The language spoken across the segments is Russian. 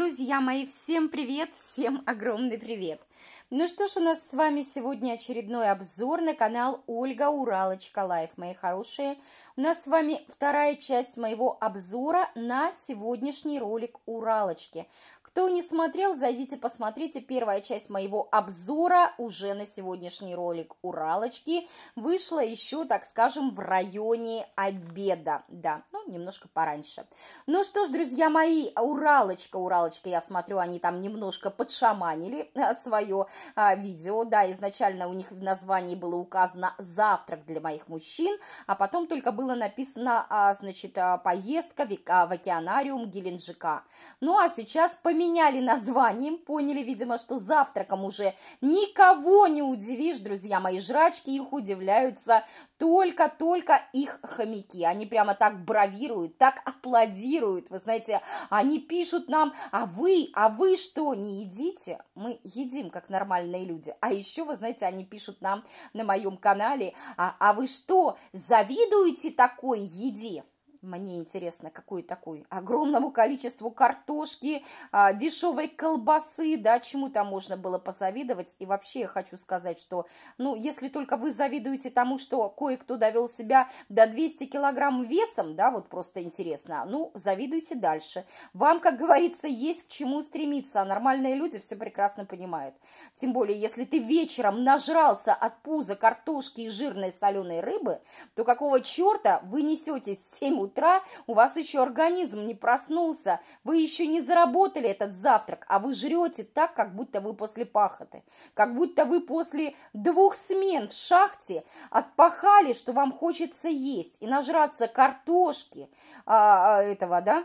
Друзья мои, всем привет, всем огромный привет! Ну что ж, у нас с вами сегодня очередной обзор на канал Ольга Уралочка Лайф, мои хорошие. У нас с вами вторая часть моего обзора на сегодняшний ролик Уралочки. Кто не смотрел, зайдите посмотрите. Первая часть моего обзора уже на сегодняшний ролик «Уралочки» вышла еще, так скажем, в районе обеда. Да, ну, немножко пораньше. Ну что ж, друзья мои, «Уралочка», «Уралочка», я смотрю, они там немножко подшаманили а, свое а, видео. Да, изначально у них в названии было указано «Завтрак для моих мужчин», а потом только было написано, а, значит, а, «Поездка в, а, в океанариум Геленджика». Ну а сейчас поменяли поменяли названием, поняли, видимо, что завтраком уже никого не удивишь, друзья мои, жрачки их удивляются только-только их хомяки, они прямо так бравируют, так аплодируют, вы знаете, они пишут нам, а вы, а вы что, не едите? Мы едим, как нормальные люди, а еще, вы знаете, они пишут нам на моем канале, а, а вы что, завидуете такой еде? Мне интересно, какой такой? Огромному количеству картошки, а, дешевой колбасы, да, чему там можно было позавидовать. И вообще я хочу сказать, что, ну, если только вы завидуете тому, что кое-кто довел себя до 200 килограмм весом, да, вот просто интересно, ну, завидуйте дальше. Вам, как говорится, есть к чему стремиться, а нормальные люди все прекрасно понимают. Тем более, если ты вечером нажрался от пуза картошки и жирной соленой рыбы, то какого черта вы несетесь 7 утра утра, у вас еще организм не проснулся, вы еще не заработали этот завтрак, а вы жрете так, как будто вы после пахоты, как будто вы после двух смен в шахте отпахали, что вам хочется есть и нажраться картошки а, а этого, да,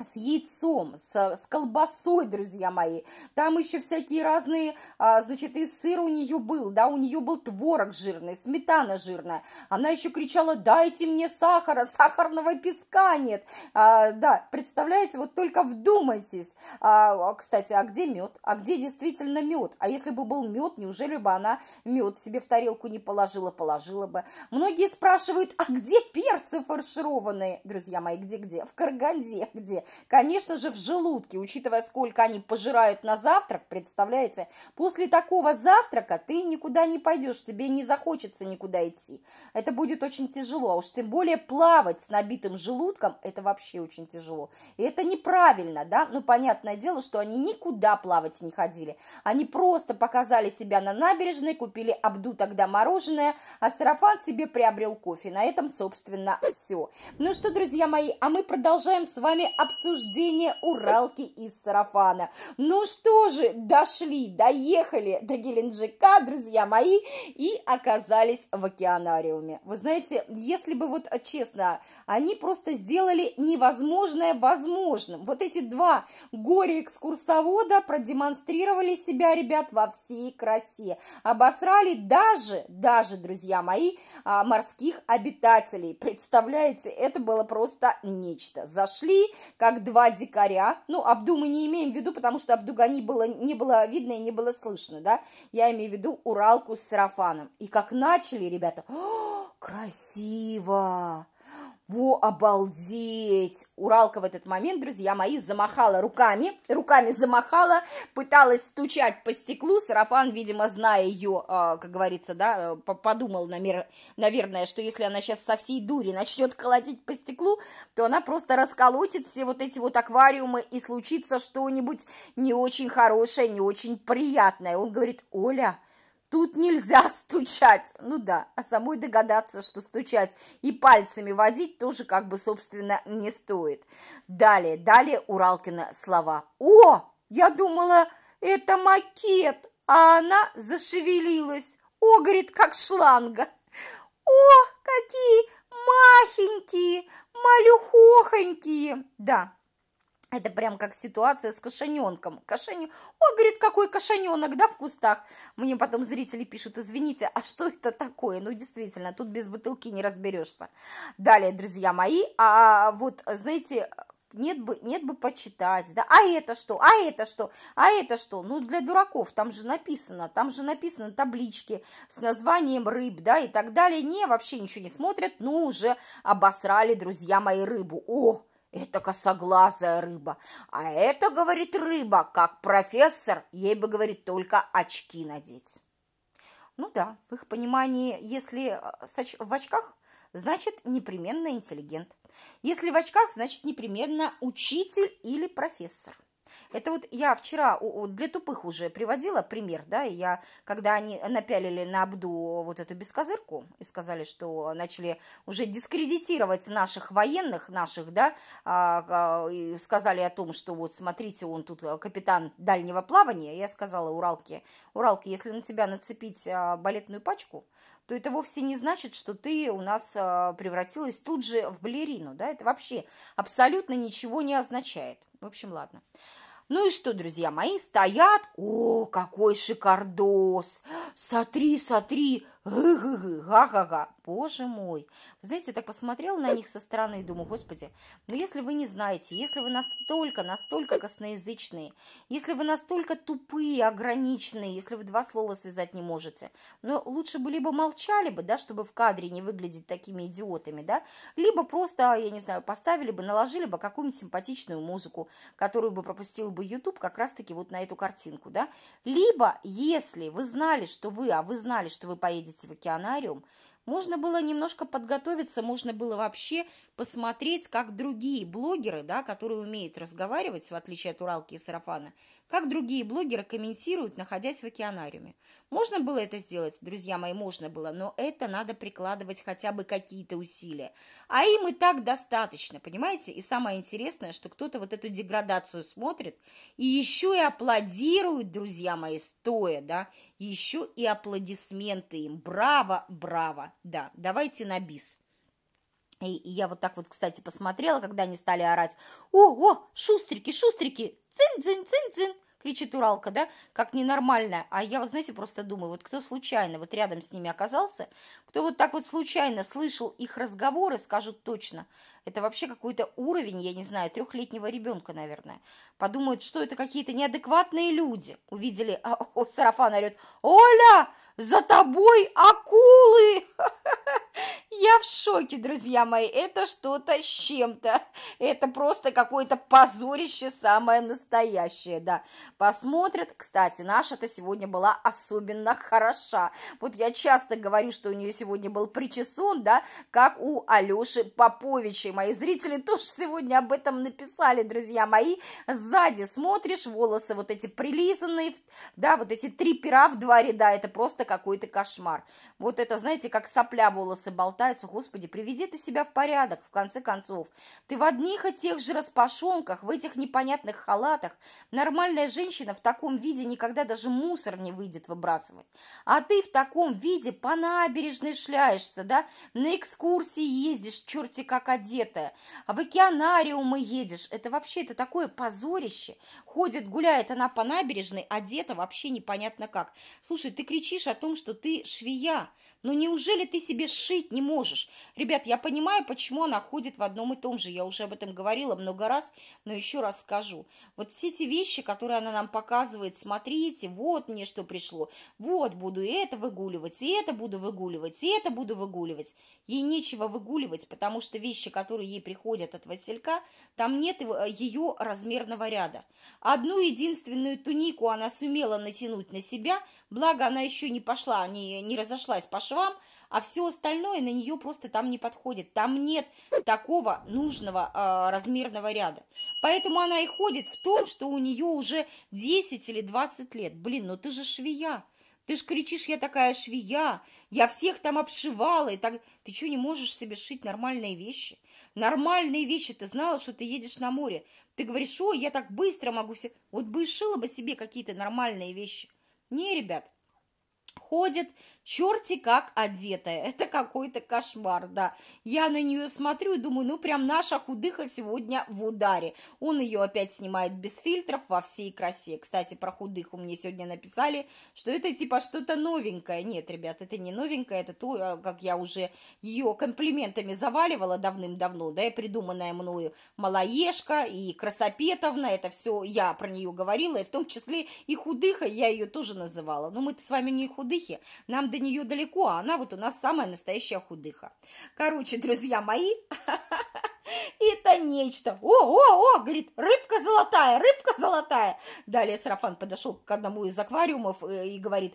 с яйцом, с, с колбасой, друзья мои. Там еще всякие разные, а, значит, и сыр у нее был, да, у нее был творог жирный, сметана жирная. Она еще кричала, дайте мне сахара, сахарного песка нет. А, да, представляете, вот только вдумайтесь. А, а кстати, а где мед? А где действительно мед? А если бы был мед, неужели бы она мед себе в тарелку не положила, положила бы? Многие спрашивают, а где перцы фаршированные? Друзья мои, где-где? В Караганде где? конечно же, в желудке, учитывая, сколько они пожирают на завтрак, представляете, после такого завтрака ты никуда не пойдешь, тебе не захочется никуда идти. Это будет очень тяжело, а уж тем более плавать с набитым желудком, это вообще очень тяжело. И это неправильно, да, ну, понятное дело, что они никуда плавать не ходили, они просто показали себя на набережной, купили обду тогда мороженое, а сарафан себе приобрел кофе. На этом, собственно, все. Ну что, друзья мои, а мы продолжаем с вами обсуждать обсуждение Уралки из сарафана. Ну что же, дошли, доехали до Геленджика, друзья мои, и оказались в океанариуме. Вы знаете, если бы вот честно, они просто сделали невозможное возможным. Вот эти два горе-экскурсовода продемонстрировали себя, ребят, во всей красе. Обосрали даже, даже, друзья мои, а, морских обитателей. Представляете, это было просто нечто. Зашли, как два дикаря. Ну, Абду мы не имеем в виду, потому что Абдуга не было, не было видно и не было слышно, да. Я имею в виду Уралку с сарафаном. И как начали, ребята, красиво! Во, обалдеть! Уралка в этот момент, друзья мои, замахала руками, руками замахала, пыталась стучать по стеклу, сарафан, видимо, зная ее, а, как говорится, да, э, подумал, наверное, что если она сейчас со всей дури начнет колотить по стеклу, то она просто расколотит все вот эти вот аквариумы и случится что-нибудь не очень хорошее, не очень приятное. Он говорит, Оля, Тут нельзя стучать. Ну да, а самой догадаться, что стучать и пальцами водить тоже как бы, собственно, не стоит. Далее, далее Уралкина слова. О, я думала, это макет, а она зашевелилась. О, говорит, как шланга. О, какие махенькие, малюхохонькие. Да, это прям как ситуация с кошененком. Кошеню... Ой, говорит, какой кошененок, да, в кустах. Мне потом зрители пишут, извините, а что это такое? Ну, действительно, тут без бутылки не разберешься. Далее, друзья мои, а, а вот, знаете, нет бы, нет бы почитать, да, а это что, а это что, а это что, ну, для дураков, там же написано, там же написано таблички с названием рыб, да, и так далее, не, вообще ничего не смотрят, ну, уже обосрали, друзья мои, рыбу, о, это косоглазая рыба. А это, говорит, рыба, как профессор, ей бы, говорит, только очки надеть. Ну да, в их понимании, если э, в очках, значит, непременно интеллигент. Если в очках, значит, непременно учитель или профессор. Это вот я вчера для тупых уже приводила пример, да, и я, когда они напялили на Абду вот эту бескозырку и сказали, что начали уже дискредитировать наших военных, наших, да, а, а, и сказали о том, что вот смотрите, он тут э, капитан дальнего плавания, я сказала Уралке, Уралке, если на тебя нацепить а, балетную пачку, то это вовсе не значит, что ты у нас превратилась тут же в балерину, да, это вообще абсолютно ничего не означает. В общем, ладно. Ну и что, друзья мои, стоят. О, какой шикардос! Сотри, сотри! Га-га-га! боже мой. знаете, я так посмотрела на них со стороны и думаю, господи, ну если вы не знаете, если вы настолько, настолько косноязычные, если вы настолько тупые, ограниченные, если вы два слова связать не можете, но ну лучше бы либо молчали бы, да, чтобы в кадре не выглядеть такими идиотами, да, либо просто, я не знаю, поставили бы, наложили бы какую-нибудь симпатичную музыку, которую бы пропустил бы YouTube как раз-таки вот на эту картинку, да, либо, если вы знали, что вы, а вы знали, что вы поедете в океанариум, можно было немножко подготовиться, можно было вообще посмотреть, как другие блогеры, да, которые умеют разговаривать, в отличие от Уралки и Сарафана, как другие блогеры комментируют, находясь в океанариуме. Можно было это сделать, друзья мои, можно было, но это надо прикладывать хотя бы какие-то усилия. А им и так достаточно, понимаете? И самое интересное, что кто-то вот эту деградацию смотрит и еще и аплодирует, друзья мои, стоя, да, еще и аплодисменты им. Браво, браво, да, давайте на бис. И я вот так вот, кстати, посмотрела, когда они стали орать. «О-о, шустрики, шустрики! Цин-цин-цин-цин!» кричит Уралка, да, как ненормальная. А я вот, знаете, просто думаю, вот кто случайно вот рядом с ними оказался, кто вот так вот случайно слышал их разговоры, скажут точно. Это вообще какой-то уровень, я не знаю, трехлетнего ребенка, наверное. Подумают, что это какие-то неадекватные люди. Увидели, о, а, о, сарафан орет, «Оля, за тобой акулы!» Я в шоке, друзья мои, это что-то с чем-то. Это просто какое-то позорище самое настоящее, да. Посмотрят, кстати, наша-то сегодня была особенно хороша. Вот я часто говорю, что у нее сегодня был причесон, да, как у Алеши Поповича. И мои зрители тоже сегодня об этом написали, друзья мои. Сзади смотришь, волосы вот эти прилизанные, да, вот эти три пера в два ряда, это просто какой-то кошмар. Вот это, знаете, как сопля волосы волосы болтаются. Господи, приведи ты себя в порядок, в конце концов. Ты в одних и тех же распашонках, в этих непонятных халатах. Нормальная женщина в таком виде никогда даже мусор не выйдет выбрасывать. А ты в таком виде по набережной шляешься, да? На экскурсии ездишь, черти как одетая. А в океанариумы едешь. Это вообще, это такое позорище. Ходит, гуляет она по набережной, одета вообще непонятно как. Слушай, ты кричишь о том, что ты швея. Ну неужели ты себе шить не можешь? Ребят, я понимаю, почему она ходит в одном и том же. Я уже об этом говорила много раз, но еще раз скажу. Вот все эти вещи, которые она нам показывает, смотрите, вот мне что пришло. Вот буду и это выгуливать, и это буду выгуливать, и это буду выгуливать. Ей нечего выгуливать, потому что вещи, которые ей приходят от Василька, там нет э, ее размерного ряда. Одну единственную тунику она сумела натянуть на себя – Благо, она еще не пошла, не, не разошлась по швам, а все остальное на нее просто там не подходит. Там нет такого нужного э, размерного ряда. Поэтому она и ходит в том, что у нее уже 10 или 20 лет. Блин, ну ты же швея. Ты ж кричишь, я такая швея, я всех там обшивала и так. Ты что, не можешь себе шить нормальные вещи? Нормальные вещи, ты знала, что ты едешь на море. Ты говоришь, ой, я так быстро могу все... Вот бы и шила бы себе какие-то нормальные вещи. Не, ребят, ходит, черти как одетая. Это какой-то кошмар, да. Я на нее смотрю и думаю, ну прям наша худыха сегодня в ударе. Он ее опять снимает без фильтров во всей красе. Кстати, про худыху мне сегодня написали, что это типа что-то новенькое. Нет, ребят, это не новенькое, это то, э, как я уже ее комплиментами заваливала давным-давно, да, и придуманная мною малоежка и красопетовна, это все я про нее говорила, и в том числе и худыха я ее тоже называла. Но ну, мы-то с вами не худыхи, худыхе. Нам до нее далеко, а она вот у нас самая настоящая худыха. Короче, друзья мои, это нечто. О, о, о, говорит, рыбка золотая, рыбка золотая. Далее Сарафан подошел к одному из аквариумов э, и говорит,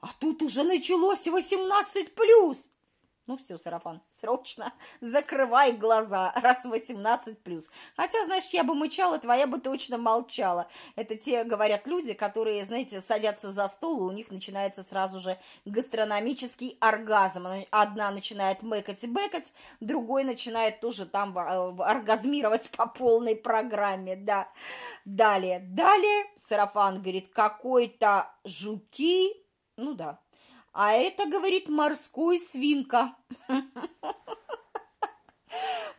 а тут уже началось 18 плюс. Ну все, Сарафан, срочно закрывай глаза, раз 18+. плюс. Хотя, знаешь, я бы мычала, твоя бы точно молчала. Это те, говорят, люди, которые, знаете, садятся за стол, и у них начинается сразу же гастрономический оргазм. Одна начинает мэкать и бэкать, другой начинает тоже там а, оргазмировать по полной программе, да. Далее, далее, Сарафан говорит, какой-то жуки, ну да, а это, говорит, морской свинка.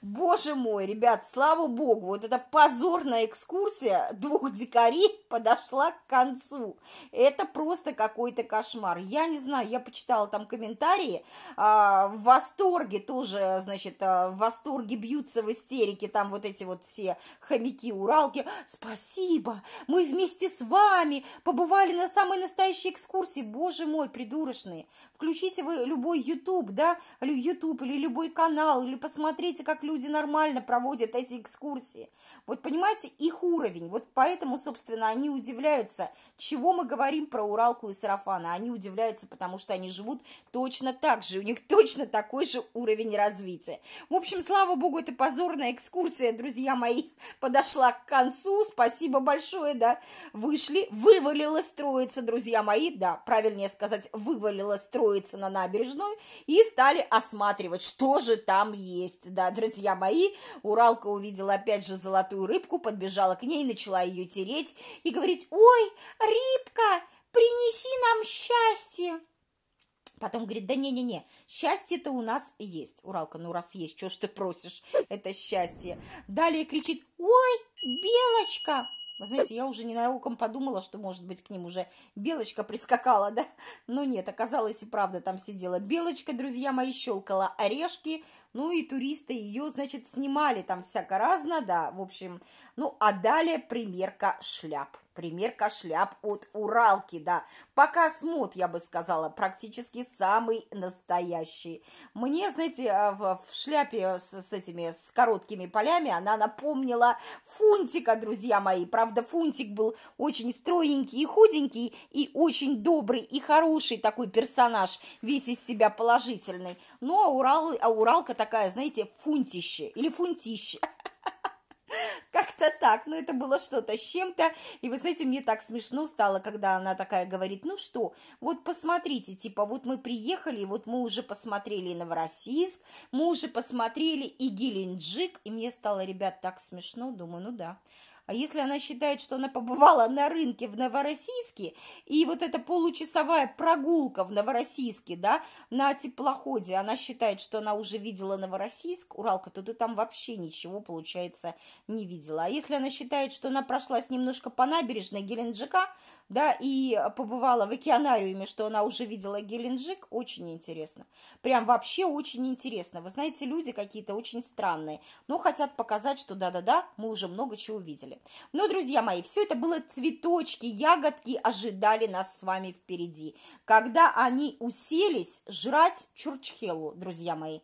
Боже мой, ребят, слава богу, вот эта позорная экскурсия двух дикарей подошла к концу. Это просто какой-то кошмар. Я не знаю, я почитала там комментарии, а, в восторге тоже, значит, а, в восторге бьются в истерике там вот эти вот все хомяки, уралки. Спасибо, мы вместе с вами побывали на самой настоящей экскурсии. Боже мой, придурочные, Включите вы любой YouTube, да, или YouTube или любой канал, или посмотрите, как люди нормально проводят эти экскурсии. Вот понимаете, их уровень. Вот поэтому, собственно, они удивляются, чего мы говорим про Уралку и Сарафана. Они удивляются, потому что они живут точно так же, у них точно такой же уровень развития. В общем, слава богу, эта позорная экскурсия, друзья мои, подошла к концу. Спасибо большое, да, вышли, вывалила строится, друзья мои, да, правильнее сказать, вывалила строится устроиться на набережную и стали осматривать, что же там есть. Да, друзья мои, Уралка увидела опять же золотую рыбку, подбежала к ней, начала ее тереть и говорить, ой, рыбка, принеси нам счастье. Потом говорит, да не-не-не, счастье-то у нас есть. Уралка, ну раз есть, что ж ты просишь, это счастье. Далее кричит, ой, белочка, вы знаете, я уже ненароком подумала, что, может быть, к ним уже белочка прискакала, да? Но нет, оказалось и правда там сидела белочка, друзья мои, щелкала орешки, ну и туристы ее, значит, снимали там всяко разно, да, в общем, ну, а далее примерка шляп. Примерка шляп от Уралки, да. Пока смот, я бы сказала, практически самый настоящий. Мне, знаете, а, в, в шляпе с, с этими, с короткими полями она напомнила Фунтика, друзья мои. Правда, Фунтик был очень стройненький и худенький, и очень добрый и хороший такой персонаж, весь из себя положительный. Ну, а Урал, а Уралка такая, знаете, фунтище или фунтище. Как-то так, но ну, это было что-то с чем-то. И вы знаете, мне так смешно стало, когда она такая говорит, ну что, вот посмотрите, типа, вот мы приехали, вот мы уже посмотрели Новороссийск, мы уже посмотрели и Геленджик. И мне стало, ребят, так смешно, думаю, ну да. А если она считает, что она побывала на рынке в Новороссийске, и вот эта получасовая прогулка в Новороссийске, да, на теплоходе, она считает, что она уже видела Новороссийск, Уралка, то ты там вообще ничего, получается, не видела. А если она считает, что она прошлась немножко по набережной Геленджика, да, и побывала в океанариуме, что она уже видела Геленджик, очень интересно. Прям вообще очень интересно. Вы знаете, люди какие-то очень странные, но хотят показать, что да-да-да, мы уже много чего видели. Но, друзья мои, все это было цветочки, ягодки ожидали нас с вами впереди. Когда они уселись жрать чурчхелу, друзья мои.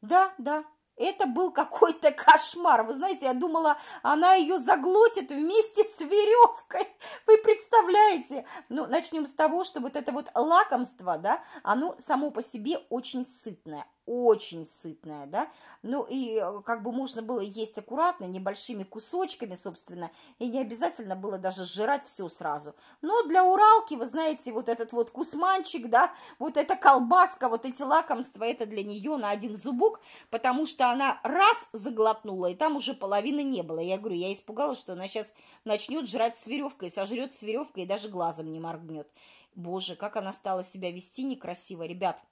Да, да, это был какой-то кошмар. Вы знаете, я думала, она ее заглотит вместе с веревкой. Вы представляете? Ну, начнем с того, что вот это вот лакомство, да, оно само по себе очень сытное, очень сытная, да, ну и э, как бы можно было есть аккуратно, небольшими кусочками, собственно, и не обязательно было даже жрать все сразу. Но для Уралки, вы знаете, вот этот вот кусманчик, да, вот эта колбаска, вот эти лакомства, это для нее на один зубок, потому что она раз заглотнула, и там уже половины не было. Я говорю, я испугалась, что она сейчас начнет жрать с веревкой, сожрет с веревкой и даже глазом не моргнет. Боже, как она стала себя вести некрасиво, ребят.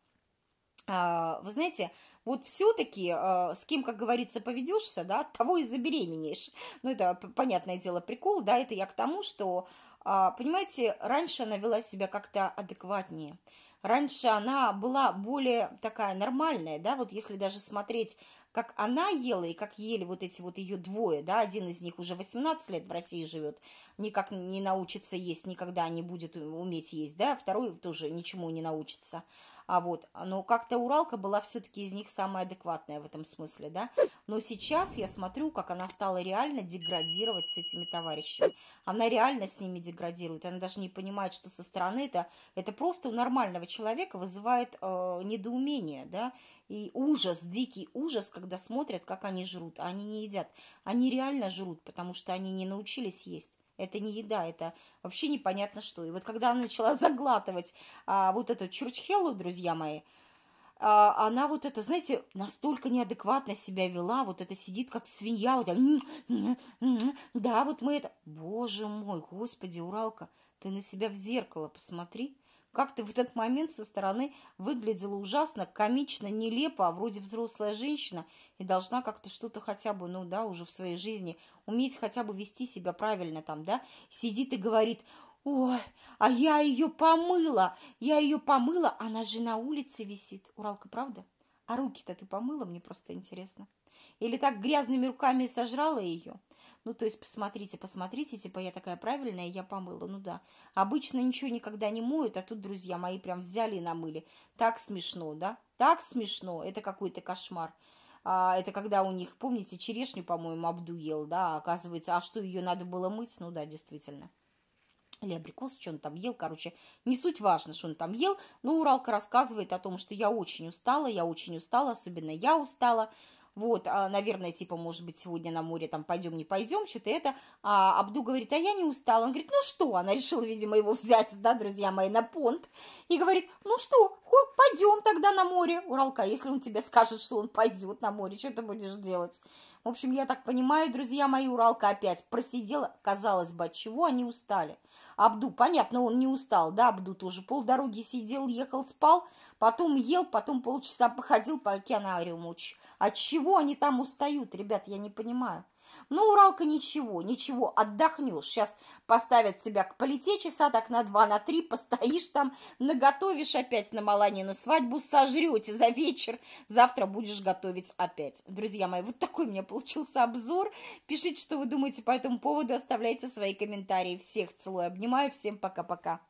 А, вы знаете, вот все-таки а, с кем, как говорится, поведешься, да, того и забеременеешь. Ну, это, понятное дело, прикол, да, это я к тому, что, а, понимаете, раньше она вела себя как-то адекватнее. Раньше она была более такая нормальная, да, вот если даже смотреть, как она ела и как ели вот эти вот ее двое, да, один из них уже 18 лет в России живет, никак не научится есть, никогда не будет э, уметь есть, да, второй тоже ничему не научится. А вот, а, но как-то Уралка была все-таки из них самая адекватная в этом смысле, да. Но сейчас я смотрю, как она стала реально деградировать с этими товарищами. Она реально с ними деградирует. Она даже не понимает, что со стороны это, это просто у нормального человека вызывает э, недоумение, да. И ужас, дикий ужас, когда смотрят, как они жрут. А они не едят. Они реально жрут, потому что они не научились есть это не еда, это вообще непонятно что. И вот когда она начала заглатывать а, вот эту чурчхеллу, друзья мои, а, она вот это, знаете, настолько неадекватно себя вела, вот это сидит как свинья, вот да, вот мы это, боже мой, господи, Уралка, ты на себя в зеркало посмотри, как ты в этот момент со стороны выглядела ужасно, комично, нелепо, а вроде взрослая женщина, и должна как-то что-то хотя бы, ну да, уже в своей жизни уметь хотя бы вести себя правильно там, да, сидит и говорит, ой, а я ее помыла, я ее помыла, она же на улице висит. Уралка, правда? А руки-то ты помыла, мне просто интересно. Или так грязными руками сожрала ее? Ну, то есть, посмотрите, посмотрите, типа, я такая правильная, я помыла. Ну да, обычно ничего никогда не моют, а тут друзья мои прям взяли и намыли. Так смешно, да? Так смешно, это какой-то кошмар а, это когда у них, помните, черешню, по-моему, обдуел, да, а оказывается, а что, ее надо было мыть? Ну да, действительно. Или абрикос, что он там ел, короче, не суть важно, что он там ел, но Уралка рассказывает о том, что я очень устала, я очень устала, особенно я устала, вот, а, наверное, типа, может быть, сегодня на море там пойдем, не пойдем, что-то это. А Абду говорит, а я не устала. Он говорит, ну что, она решила, видимо, его взять, да, друзья мои, на понт. И говорит, ну что, пойдем тогда на море, Уралка, если он тебе скажет, что он пойдет на море, что ты будешь делать? В общем, я так понимаю, друзья мои, Уралка опять просидела, казалось бы, от чего они устали. Абду, понятно, он не устал, да, Абду тоже полдороги сидел, ехал, спал, Потом ел, потом полчаса походил по океанариуму. От а чего они там устают, ребят, я не понимаю. Ну, Уралка ничего, ничего, отдохнешь. Сейчас поставят тебя к полете часа так на два, на три, постоишь там, наготовишь опять на Маланину свадьбу, сожрете за вечер, завтра будешь готовить опять. Друзья мои, вот такой у меня получился обзор. Пишите, что вы думаете по этому поводу, оставляйте свои комментарии. Всех целую, обнимаю, всем пока-пока.